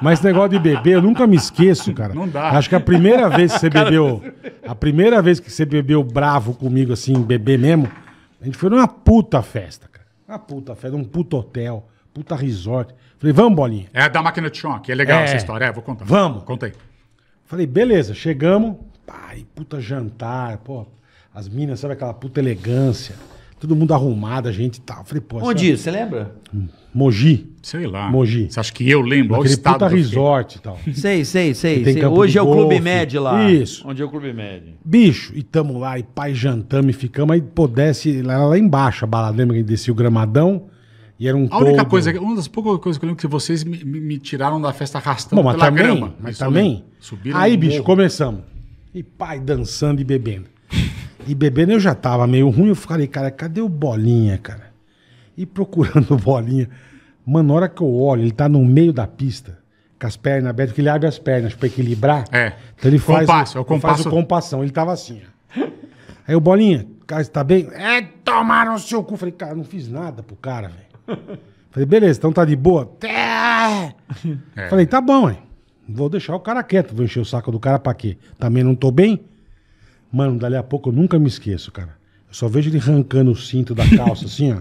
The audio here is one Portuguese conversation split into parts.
Mas esse negócio de beber, eu nunca me esqueço, cara. Não dá. Acho que a primeira vez que você bebeu. A primeira vez que você bebeu bravo comigo, assim, beber mesmo, a gente foi numa puta festa, cara. Uma puta festa, um puto hotel, puta resort. Falei, vamos, bolinha. É da máquina de choque, é legal É. essa história. É, vou contar. Vamos. Contei. Falei, beleza, chegamos. Pai, puta jantar, pô. As minas, sabe aquela puta elegância todo mundo arrumado, a gente tá, e tal. Falei, pô, Onde isso? Você lembra? Hum, Mogi. Sei lá. Mogi. Você acha que eu lembro? Olha o Aquele estado puta resort e tal. Sei, sei, sei. sei. Hoje é o Clube golfe. Med lá. Isso. Onde é o Clube Med? Bicho, e tamo lá, e pai jantamos e ficamos, aí pudesse, lá, lá embaixo a balada, lembra que descia o gramadão? E era um A única coisa, uma das poucas coisas que eu lembro que vocês me, me- me tiraram da festa arrastando Bom, mas pela também, grama. mas também. Subiram Aí, bicho, morro. começamos. E pai dançando e bebendo. E bebendo eu já tava meio ruim. Eu falei, cara, cadê o bolinha, cara? E procurando o bolinha. Mano, na hora que eu olho, ele tá no meio da pista, com as pernas abertas, porque ele abre as pernas para equilibrar. É. Então ele faz, compasso, o, é o compasso. faz o compassão. Ele tava assim, ó. Aí o bolinha, cara, tá bem? É, tomaram o seu cu. Falei, cara, não fiz nada pro cara, velho. Falei, beleza, então tá de boa? É. Falei, tá bom, hein. Vou deixar o cara quieto, vou encher o saco do cara pra quê? Também não tô bem? Mano, dali a pouco eu nunca me esqueço, cara. Eu só vejo ele arrancando o cinto da calça, assim, ó.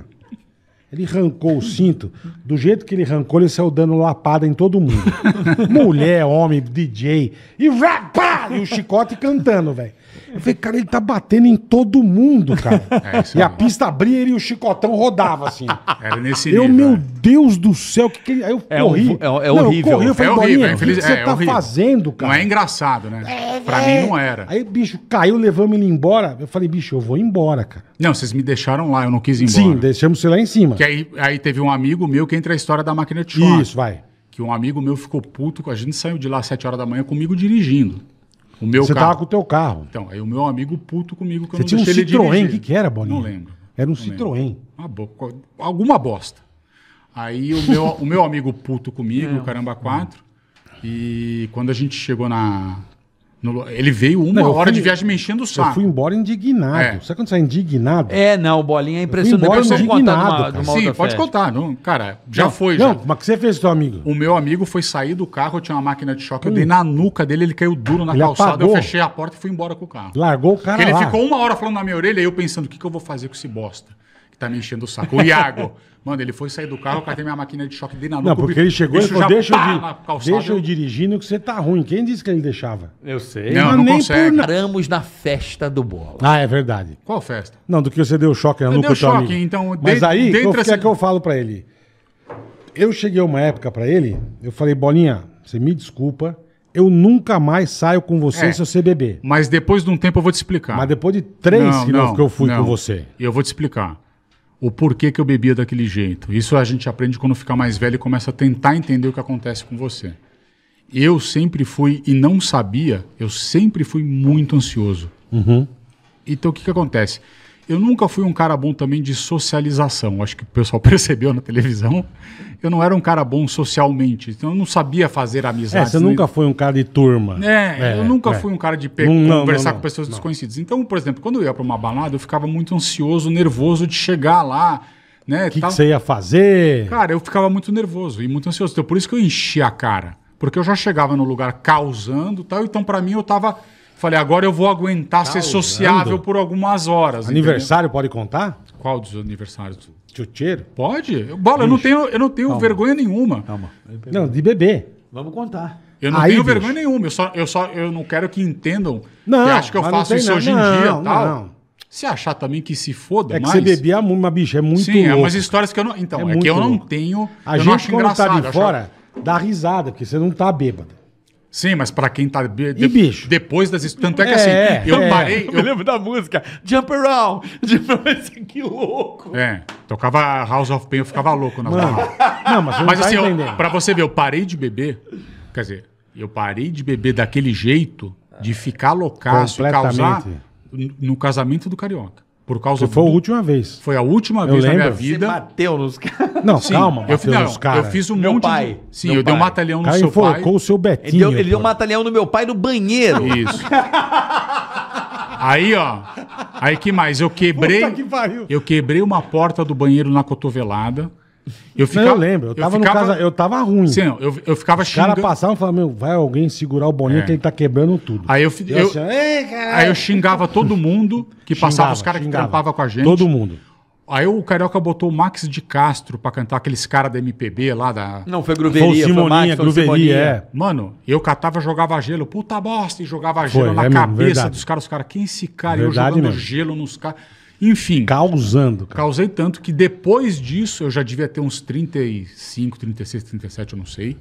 Ele arrancou o cinto, do jeito que ele arrancou, ele saiu dando lapada em todo mundo. Mulher, homem, DJ. E vai, pá! E o chicote cantando, velho. Eu falei, cara, ele tá batendo em todo mundo, cara. É, isso é e é a bom. pista abria e o chicotão rodava, assim. Era nesse nível. Eu, meu é. Deus do céu, que que... aí eu é corri. Um, é, é não, horrível. Eu corri, eu falei, é horrível, é o que, que você tá horrível. fazendo, cara? Não é engraçado, né? É, pra mim não era. Aí, bicho, caiu, levamos ele embora. Eu falei, bicho, eu vou embora, cara. Não, vocês me deixaram lá, eu não quis ir embora. Sim, deixamos você lá em cima. Que aí, aí teve um amigo meu que entra a história da máquina de chão. Isso, vai. Que um amigo meu ficou puto, a gente saiu de lá às 7 horas da manhã comigo dirigindo. O meu Você carro. tava com o teu carro. Então, aí o meu amigo puto comigo que eu Você não tinha um Citroën, o que, que era, Boninho? Não lembro. Era um Citroën. Uma bo- Alguma bosta. Aí o meu, o meu amigo puto comigo, é. o Caramba 4, e quando a gente chegou na no, ele veio uma não, hora fui, de viagem mexendo o saco. Eu fui embora indignado. É. Sabe quando você é indignado? É, não, bolinha é impressionante. Eu fui embora indignado. Contar numa, numa Sim, pode contar. Não, cara, já não, foi. Não, já. mas o que você fez, seu amigo? O meu amigo foi sair do carro, eu tinha uma máquina de choque, hum. eu dei hum. na nuca dele, ele caiu duro na ele calçada, apagou. eu fechei a porta e fui embora com o carro. Largou o cara Porque lá. ele ficou uma hora falando na minha orelha, e eu pensando, o que, que eu vou fazer com esse bosta? que tá me enchendo o saco. O Iago. Mano, ele foi sair do carro, catei minha máquina de choque dele na nuca. Não, porque ele chegou e falou, deixa, pá, eu, deixa eu dirigindo que você tá ruim. Quem disse que ele deixava? Eu sei. Não, não, não nem consegue. Paramos na festa do Bola. Ah, é verdade. Qual festa? Não, do que você deu choque na né, eu nuca. Deu choque, então... Mas aí, o que é assim- que eu falo para ele? Eu cheguei uma época para ele, eu falei, Bolinha, você me desculpa, eu nunca mais saio com você é, se você beber. Mas depois de um tempo eu vou te explicar. Mas depois de três não, que, não, que eu fui não. com você. E eu vou te explicar o porquê que eu bebia daquele jeito. Isso a gente aprende quando fica mais velho e começa a tentar entender o que acontece com você. Eu sempre fui, e não sabia, eu sempre fui muito ansioso. Uhum. Então o que, que acontece? Eu nunca fui um cara bom também de socialização. Acho que o pessoal percebeu na televisão. Eu não era um cara bom socialmente. Então eu não sabia fazer é, amizades. É, você nunca foi um cara de turma. É, é eu nunca é. fui um cara de não, conversar não, não, com pessoas desconhecidas. Então, por exemplo, quando eu ia para uma balada, eu ficava muito ansioso, nervoso de chegar lá. Né, o né, que, que você ia fazer? Cara, eu ficava muito nervoso e muito ansioso. Então, por isso que eu enchia a cara. Porque eu já chegava no lugar causando tal. Então, para mim, eu tava Falei, agora eu vou aguentar tá ser sociável por algumas horas. Aniversário entendeu? pode contar? Qual dos aniversários? Chuteiro? Pode? Bola, eu não tenho, eu não tenho vergonha nenhuma. Calma. Não, de bebê. Vamos contar. Eu não Aí, tenho bicho. vergonha nenhuma. Eu só, eu só eu não quero que entendam não, que acho que eu faço isso hoje em dia não, tal. Não. Se achar também que se foda é mais... É que você bebia muito, mas bicho, é muito Sim, louco. é umas histórias que eu não... Então, é, é que eu louco. não tenho... A gente, não quando engraçado. tá de fora, acho... dá risada, porque você não tá bêbado. Sim, mas para quem tá de, e bicho? depois das tanto é que assim, é, eu é. parei, eu... eu... lembro da música Jump Around, Jump Around, que louco. É, tocava House of Pain, eu ficava louco na Mano, Não, mas, mas tá assim, para você ver, eu parei de beber, quer dizer, eu parei de beber daquele jeito de ficar loucaço e causar no casamento do carioca. Por causa Porque foi a última vez. Foi a última eu vez lembro. na minha vida. Você bateu nos caras. Não, Sim, calma, eu fiz, nos caras. Eu fiz um meu monte pai. De... Sim, meu eu pai. dei um matalhão no seu pai. o seu Betinho. Ele deu, ele deu um matalhão no meu pai no banheiro. Isso. Aí, ó. Aí que mais? Eu quebrei. Que eu quebrei uma porta do banheiro na cotovelada. Eu, ficava, não, eu lembro, eu tava, eu ficava, casa, eu tava ruim. Sim, eu, eu ficava xingando. Os caras passavam e falavam, meu, vai alguém segurar o boneco é. que ele tá quebrando tudo. Aí eu, eu, eu assim, aí eu xingava todo mundo que xingava, passava, os caras que trampavam com a gente. Todo mundo. Aí o Carioca botou o Max de Castro pra cantar aqueles caras da MPB lá da. Não, foi Gruveria, foi, Simoninha, foi Gruveria, Simoninha. é. Mano, eu catava, jogava gelo, puta bosta, e jogava gelo foi, na é cabeça mesmo, dos caras. Os caras, quem é esse cara? Verdade eu jogando mesmo. gelo nos caras. Enfim. Causando. Cara. Causei tanto que depois disso eu já devia ter uns 35, 36, 37, eu não sei.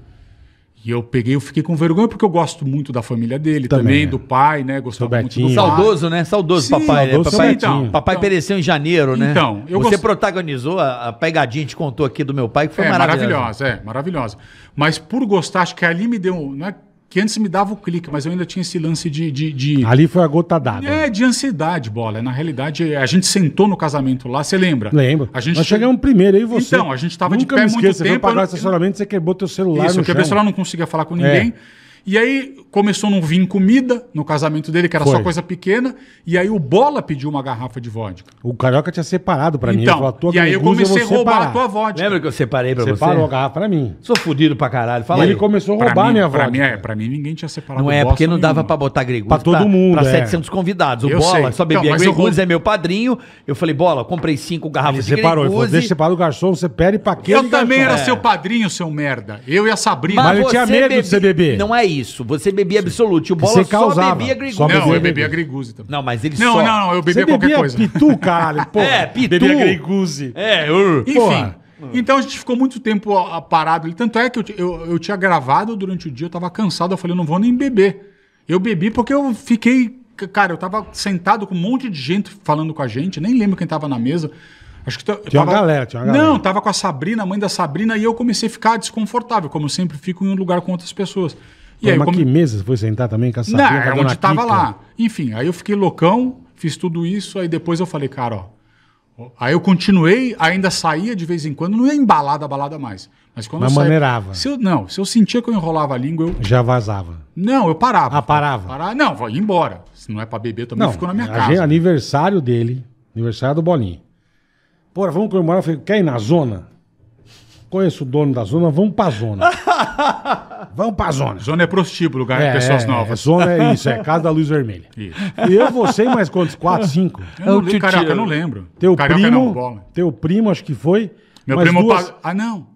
E eu peguei, eu fiquei com vergonha porque eu gosto muito da família dele também, também é. do pai, né? Gostava muito do Saudoso, né? Saudoso Sim, papai, né? Papai, então, papai então, pereceu em janeiro, né? Então, Você gost... protagonizou a, a pegadinha, te contou aqui do meu pai, que foi é, maravilhosa. Maravilhosa, é, maravilhosa. Mas por gostar, acho que ali me deu, não é que antes me dava o clique, mas eu ainda tinha esse lance de. de, de... Ali foi a gota d'água. É, de ansiedade, bola. Na realidade, a gente sentou no casamento lá, você lembra? Lembro. A gente Nós chegamos primeiro, aí você. Então, a gente tava Nunca de pé me esqueça, muito tempo. Você pagar eu... estacionamento, você quebrou teu celular. Isso, eu quebrei o celular, não conseguia falar com ninguém. É. E aí começou num vinho comida, no casamento dele, que era Foi. só coisa pequena. E aí o Bola pediu uma garrafa de vodka. O Carioca tinha separado pra mim. Então, e aí eu comecei a roubar separar. a tua vodka. Lembra que eu separei pra você? você? Separou a garrafa pra mim. Sou fudido pra caralho. Fala ele aí. começou a roubar pra minha pra vodka. Mim, é, pra mim ninguém tinha separado Não é, porque não dava pra botar Gregorio. Pra tá todo mundo. Para pra é. 700 convidados. O eu Bola sei. só bebia então, Gregorio, é meu padrinho. Eu falei, Bola, comprei cinco garrafas ele de separou. Você Ele falou, deixa o garçom, você pede pra quê? Eu também era é. seu padrinho, seu merda. Eu e a Sabrina. Mas eu tinha medo de você beber. Não é isso isso. Você bebia absoluto. O Bola Você só bebia Griguz. Não, bebia eu bebia Griguzi também. Não, mas ele só... Não, não, eu bebia qualquer coisa. pitu, caralho, porra. É, pitu. Bebia Griguzi. É, eu... Enfim. Porra. Então a gente ficou muito tempo parado Tanto é que eu, eu, eu tinha gravado durante o dia, eu tava cansado. Eu falei, eu não vou nem beber. Eu bebi porque eu fiquei. Cara, eu tava sentado com um monte de gente falando com a gente, nem lembro quem tava na mesa. Acho que t- uma tava- galera, tinha uma galera. Não, tava com a Sabrina, a mãe da Sabrina, e eu comecei a ficar desconfortável, como eu sempre fico em um lugar com outras pessoas. E aí, come... que mesa foi sentar também com essa? Não, era é onde estava lá. Enfim, aí eu fiquei loucão, fiz tudo isso, aí depois eu falei, cara, ó. Aí eu continuei, ainda saía de vez em quando, não ia embalada a balada mais. Mas quando Mas eu maneirava. se eu, não, se eu sentia que eu enrolava a língua, eu. Já vazava. Não, eu parava. Ah, parava? parava não, vou ir embora. Se não é pra beber, também não, ficou na minha casa. Gente, aniversário dele, aniversário do Bolinho. Pô, vamos comemorar. Eu falei, quer ir na zona? Conheço o dono da zona, vamos pra zona. vamos pra zona. Zona é prostíbulo, lugar é, de pessoas é, novas. É, zona é isso, é Casa da Luz Vermelha. Isso. E eu, você e mais quantos? Quatro, cinco? Eu não, é eu não lembro. Teu Carioca primo, não, teu primo, acho que foi. Meu primo duas... Ah, não.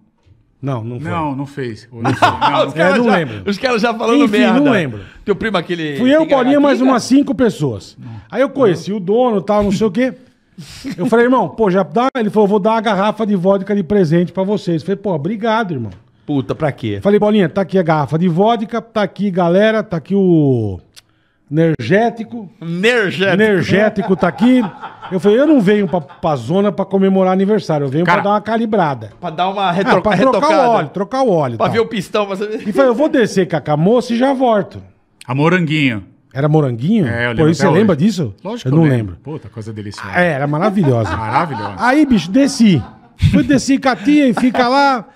Não, não foi. Não, não fez. Não, não, não, os caras não já, lembro. Os caras já falando Enfim, merda. não lembro. Teu primo aquele... Fui eu, Bolinha, mais umas cinco pessoas. Aí eu conheci o dono, tal, não sei o quê. Eu falei, irmão, pô, já dá. Ele falou, vou dar uma garrafa de vodka de presente pra vocês. Eu falei, pô, obrigado, irmão. Puta, pra quê? Falei, Bolinha, tá aqui a garrafa de vodka, tá aqui, galera, tá aqui o. Energético. Energético. Energético tá aqui. Eu falei, eu não venho pra, pra zona pra comemorar aniversário, eu venho Cara, pra dar uma calibrada. Pra dar uma retro... ah, pra retocada. trocar o óleo, trocar o óleo. Pra tal. Tá. ver o pistão. mas. E falei, eu vou descer com a moça e já volto. A moranguinho. Era moranguinho? É, eu Pô, você hoje. lembra disso? Lógico eu não lembro. lembro. Puta, coisa deliciosa. É, era maravilhosa. maravilhosa. Aí, bicho, desci. Fui descer, catia e fica lá.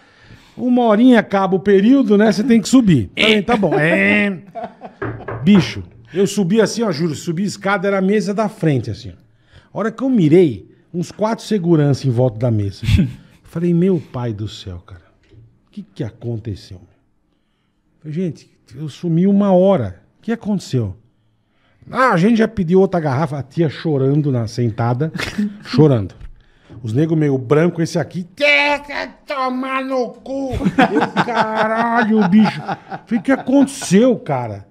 Uma horinha acaba o período, né? Você tem que subir. Falei, tá bom. É. Bicho, eu subi assim, ó, juro, subi a escada, era a mesa da frente, assim. A hora que eu mirei, uns quatro segurança em volta da mesa. Falei, meu pai do céu, cara, o que que aconteceu? Falei, gente, eu sumi uma hora. O que aconteceu? Ah, a gente já pediu outra garrafa. A tia chorando, na sentada, chorando. Os negros meio branco, esse aqui. É tomar no cu! caralho, bicho! o que aconteceu, cara?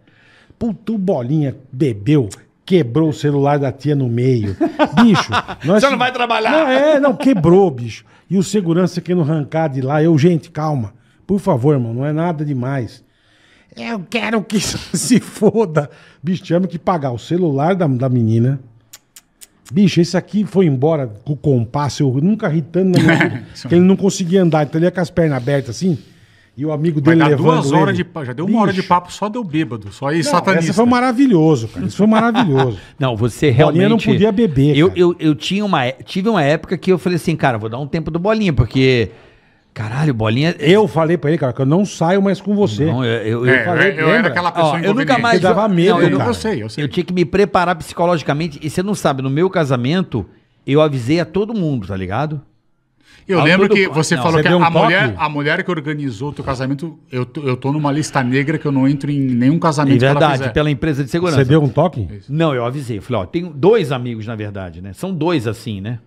Puto bolinha, bebeu, quebrou o celular da tia no meio. Bicho, nós. Você não vai trabalhar! Não, é, não, quebrou, bicho. E o segurança querendo arrancar de lá. Eu, gente, calma. Por favor, irmão, não é nada demais. Eu quero que se foda. Bicho, tivemos que pagar o celular da, da menina. Bicho, esse aqui foi embora com o compasso, eu nunca irritando, né, ele não conseguia andar, então ele ia com as pernas abertas assim. E o amigo Vai dele levando duas horas ele. de Já deu Bicho. uma hora de papo, só deu bêbado, só aí não, satanista. Isso foi maravilhoso, cara. Isso foi maravilhoso. não, você realmente... Bolinha não podia beber, eu, eu, eu, tinha uma, é, tive uma época que eu falei assim, cara, vou dar um tempo do Bolinha, porque... Caralho, bolinha. Eu falei pra ele, cara, que eu não saio mais com você. Não, eu, eu, é, eu, falei, eu era aquela pessoa Ó, Eu nunca mais. Eu dava medo, não, eu, cara. eu sei, eu sei. Eu tinha que me preparar psicologicamente. E você não sabe, no meu casamento, eu avisei a todo mundo, tá ligado? Eu a lembro que você não, falou você que um a, mulher, a mulher que organizou o teu casamento, eu tô, eu tô numa lista negra que eu não entro em nenhum casamento. É verdade, pela empresa de segurança. Você deu um toque? Não, eu avisei. Eu falei, ó, tenho dois amigos, na verdade, né? São dois assim, né?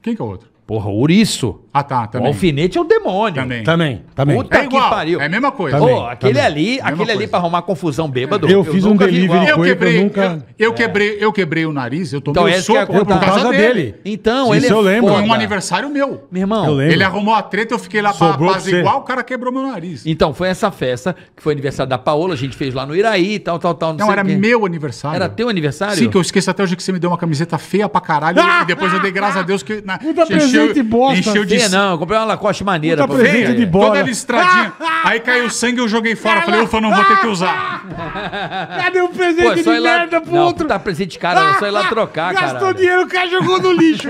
Quem que é o outro? Porra, Uriço. Ah, tá, também. O alfinete é o demônio. Também. Também, também. Puta é igual, que pariu. É a mesma coisa. Pô, oh, aquele também. ali, aquele coisa. ali pra arrumar confusão bêbado. Eu, eu fiz um delivery eu quebrei, eu, nunca... eu, eu é. quebrei, eu quebrei o nariz, eu tomei então, um é soco por causa dele. dele. Então, Sim, ele isso é eu lembro. Foi um aniversário meu. Meu irmão. Ele arrumou a treta, eu fiquei lá Sobrou pra fazer igual, o cara quebrou meu nariz. Então, foi essa festa, que foi aniversário da Paola, a gente fez lá no Iraí, tal, tal, tal. Não, não era meu aniversário. Era teu aniversário? Sim, que eu esqueço até hoje que você me deu uma camiseta feia pra caralho ah! e depois eu dei graças a Deus que... Né, Puta presente bosta. Encheu de... Feia, não, eu comprei uma Lacoste maneira. Puta presente ver. de bola. Toda listradinha. Ah! aí caiu sangue eu joguei fora. Ela... Falei, ufa, não vou ter que usar. Cadê um presente pô, é de lá... merda pro não, outro? Tá presente cara, é só ir lá trocar, cara. Gastou dinheiro, o cara jogou no lixo.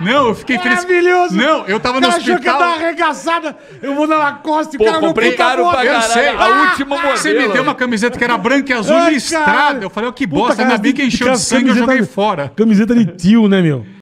Não, eu fiquei triste. feliz. Maravilhoso. Não, eu tava no cara hospital. Achou que eu tava arregaçada. Eu vou na Lacoste, Pô, cara, comprei caro pra caralho. A última modelo. Você me deu uma camiseta que era branca e azul listrada. Eu falei, ó, oh, que bosta. Ainda bem que encheu de sangue, eu joguei fora. Camiseta de tio, né, meu?